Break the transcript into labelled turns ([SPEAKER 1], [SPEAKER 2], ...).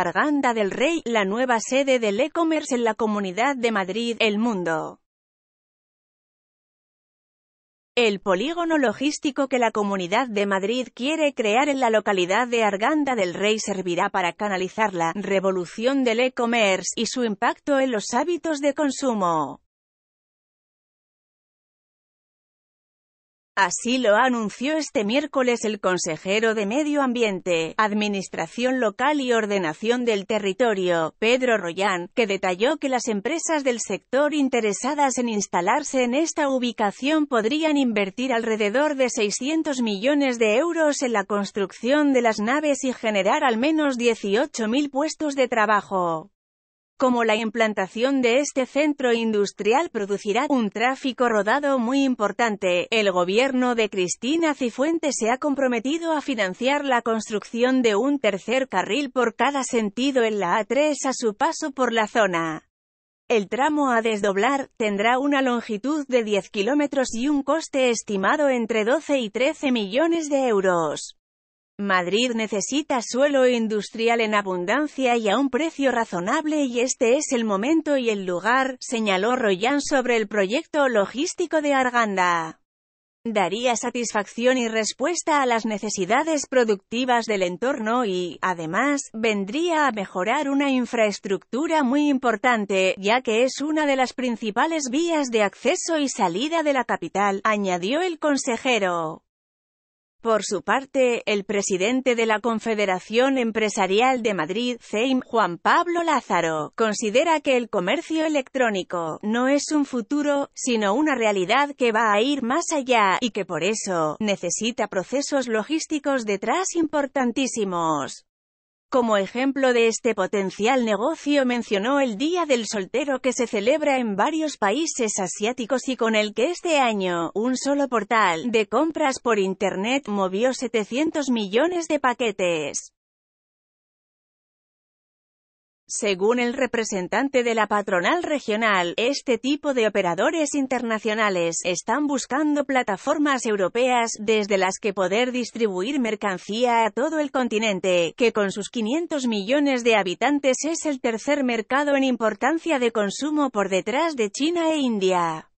[SPEAKER 1] Arganda del Rey, la nueva sede del e-commerce en la Comunidad de Madrid, El Mundo. El polígono logístico que la Comunidad de Madrid quiere crear en la localidad de Arganda del Rey servirá para canalizar la revolución del e-commerce y su impacto en los hábitos de consumo. Así lo anunció este miércoles el consejero de Medio Ambiente, Administración Local y Ordenación del Territorio, Pedro Royán, que detalló que las empresas del sector interesadas en instalarse en esta ubicación podrían invertir alrededor de 600 millones de euros en la construcción de las naves y generar al menos 18.000 puestos de trabajo como la implantación de este centro industrial producirá un tráfico rodado muy importante, el gobierno de Cristina Cifuentes se ha comprometido a financiar la construcción de un tercer carril por cada sentido en la A3 a su paso por la zona. El tramo a desdoblar tendrá una longitud de 10 kilómetros y un coste estimado entre 12 y 13 millones de euros. Madrid necesita suelo industrial en abundancia y a un precio razonable y este es el momento y el lugar, señaló Royan sobre el proyecto logístico de Arganda. Daría satisfacción y respuesta a las necesidades productivas del entorno y, además, vendría a mejorar una infraestructura muy importante, ya que es una de las principales vías de acceso y salida de la capital, añadió el consejero. Por su parte, el presidente de la Confederación Empresarial de Madrid, CEIM, Juan Pablo Lázaro, considera que el comercio electrónico no es un futuro, sino una realidad que va a ir más allá, y que por eso, necesita procesos logísticos detrás importantísimos. Como ejemplo de este potencial negocio mencionó el Día del Soltero que se celebra en varios países asiáticos y con el que este año, un solo portal de compras por Internet movió 700 millones de paquetes. Según el representante de la patronal regional, este tipo de operadores internacionales están buscando plataformas europeas desde las que poder distribuir mercancía a todo el continente, que con sus 500 millones de habitantes es el tercer mercado en importancia de consumo por detrás de China e India.